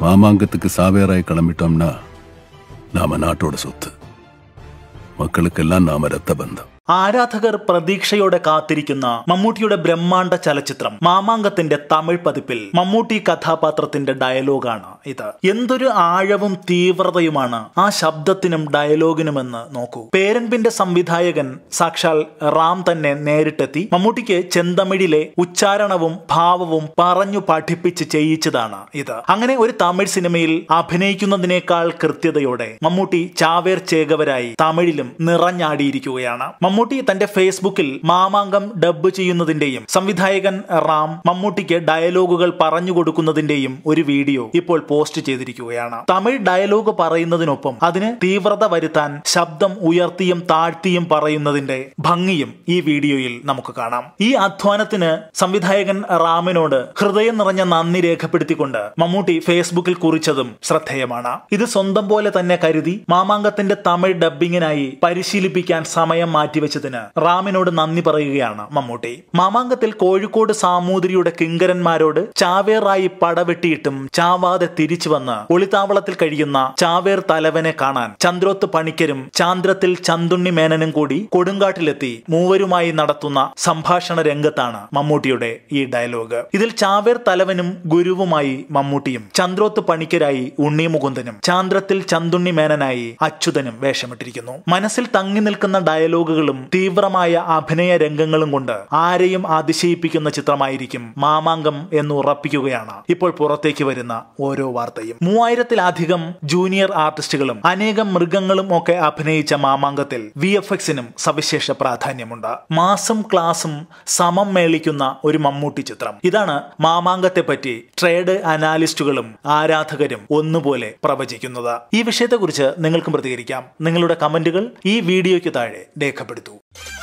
மாமாங்கத்துக்கு சாவேராய் கிளம்பிட்டோம்னா நாம நாட்டோட சொத்து மக்களுக்கெல்லாம் நாம ரத்த பந்தம் ആരാധകർ പ്രതീക്ഷയോടെ കാത്തിരിക്കുന്ന മമ്മൂട്ടിയുടെ ബ്രഹ്മാണ്ഡ ചലച്ചിത്രം മാമാങ്കത്തിന്റെ തമിഴ് പതിപ്പിൽ മമ്മൂട്ടി കഥാപാത്രത്തിന്റെ ഡയലോഗാണ് ഇത് എന്തൊരു ആഴവും തീവ്രതയുമാണ് ആ ശബ്ദത്തിനും ഡയലോഗിനുമെന്ന് നോക്കൂ പേരൻപിന്റെ സംവിധായകൻ സാക്ഷാൽ റാം തന്നെ നേരിട്ടെത്തി മമ്മൂട്ടിക്ക് ചെന്തമിഴിലെ ഉച്ചാരണവും ഭാവവും പറഞ്ഞു പഠിപ്പിച്ച് ചെയ്യിച്ചതാണ് ഇത് അങ്ങനെ ഒരു തമിഴ് സിനിമയിൽ അഭിനയിക്കുന്നതിനേക്കാൾ കൃത്യതയോടെ മമ്മൂട്ടി ചാവേർ ചേകവരായി തമിഴിലും നിറഞ്ഞാടിയിരിക്കുകയാണ് മമ്മൂട്ടി തന്റെ ഫേസ്ബുക്കിൽ മാമാങ്കം ഡബ് ചെയ്യുന്നതിന്റെയും സംവിധായകൻ റാം മമ്മൂട്ടിക്ക് ഡയലോഗുകൾ പറഞ്ഞു കൊടുക്കുന്നതിന്റെയും ഒരു വീഡിയോ ഇപ്പോൾ പോസ്റ്റ് ചെയ്തിരിക്കുകയാണ് തമിഴ് ഡയലോഗ് പറയുന്നതിനൊപ്പം അതിന് തീവ്രത വരുത്താൻ ശബ്ദം ഉയർത്തിയും താഴ്ത്തിയും പറയുന്നതിന്റെ ഭംഗിയും ഈ വീഡിയോയിൽ നമുക്ക് കാണാം ഈ അധ്വാനത്തിന് സംവിധായകൻ റാമിനോട് ഹൃദയം നിറഞ്ഞ നന്ദി രേഖപ്പെടുത്തിക്കൊണ്ട് മമ്മൂട്ടി ഫേസ്ബുക്കിൽ കുറിച്ചതും ശ്രദ്ധേയമാണ് ഇത് സ്വന്തം പോലെ തന്നെ കരുതി മാമാങ്കത്തിന്റെ തമിഴ് ഡബ്ബിങ്ങിനായി പരിശീലിപ്പിക്കാൻ സമയം മാറ്റി മാറ്റിവെച്ചതിന് റാമിനോട് നന്ദി പറയുകയാണ് മമ്മൂട്ടി മാമാങ്കത്തിൽ കോഴിക്കോട് സാമൂതിരിയുടെ കിങ്കരന്മാരോട് ചാവേറായി പടവെട്ടിയിട്ടും ചാവാതെ തിരിച്ചു വന്ന് ഒളിത്താവളത്തിൽ കഴിയുന്ന ചാവേർ തലവനെ കാണാൻ ചന്ദ്രോത്ത് പണിക്കരും ചാന്ദ്രത്തിൽ ചന്തുണ്ണി മേനനും കൂടി കൊടുങ്കാട്ടിലെത്തി മൂവരുമായി നടത്തുന്ന സംഭാഷണ രംഗത്താണ് മമ്മൂട്ടിയുടെ ഈ ഡയലോഗ് ഇതിൽ ചാവേർ തലവനും ഗുരുവുമായി മമ്മൂട്ടിയും ചന്ദ്രോത്ത് പണിക്കരായി ഉണ്ണി മുകുന്ദനും ചാന്ദ്രത്തിൽ ചന്തുണ്ണി മേനനായി അച്യുതനും വേഷമിട്ടിരിക്കുന്നു മനസ്സിൽ തങ്ങി നിൽക്കുന്ന ഡയലോഗുകളും രംഗങ്ങളും തീവ്രമായ അഭിനയ രംഗങ്ങളും കൊണ്ട് ആരെയും അതിശയിപ്പിക്കുന്ന ചിത്രമായിരിക്കും മാമാങ്കം എന്ന് ഉറപ്പിക്കുകയാണ് ഇപ്പോൾ പുറത്തേക്ക് വരുന്ന ഓരോ വാർത്തയും മൂവായിരത്തിലധികം ജൂനിയർ ആർട്ടിസ്റ്റുകളും അനേകം മൃഗങ്ങളും ഒക്കെ അഭിനയിച്ച മാമാങ്കത്തിൽ വി എഫ് എക്സിനും സവിശേഷ പ്രാധാന്യമുണ്ട് മാസം ക്ലാസും സമം മേളിക്കുന്ന ഒരു മമ്മൂട്ടി ചിത്രം ഇതാണ് മാമാങ്കത്തെ പറ്റി ട്രേഡ് അനാലിസ്റ്റുകളും ആരാധകരും ഒന്നുപോലെ പ്രവചിക്കുന്നത് ഈ വിഷയത്തെക്കുറിച്ച് നിങ്ങൾക്കും പ്രതികരിക്കാം നിങ്ങളുടെ കമന്റുകൾ ഈ വീഡിയോയ്ക്ക് താഴെ രേഖപ്പെടുത്തി году.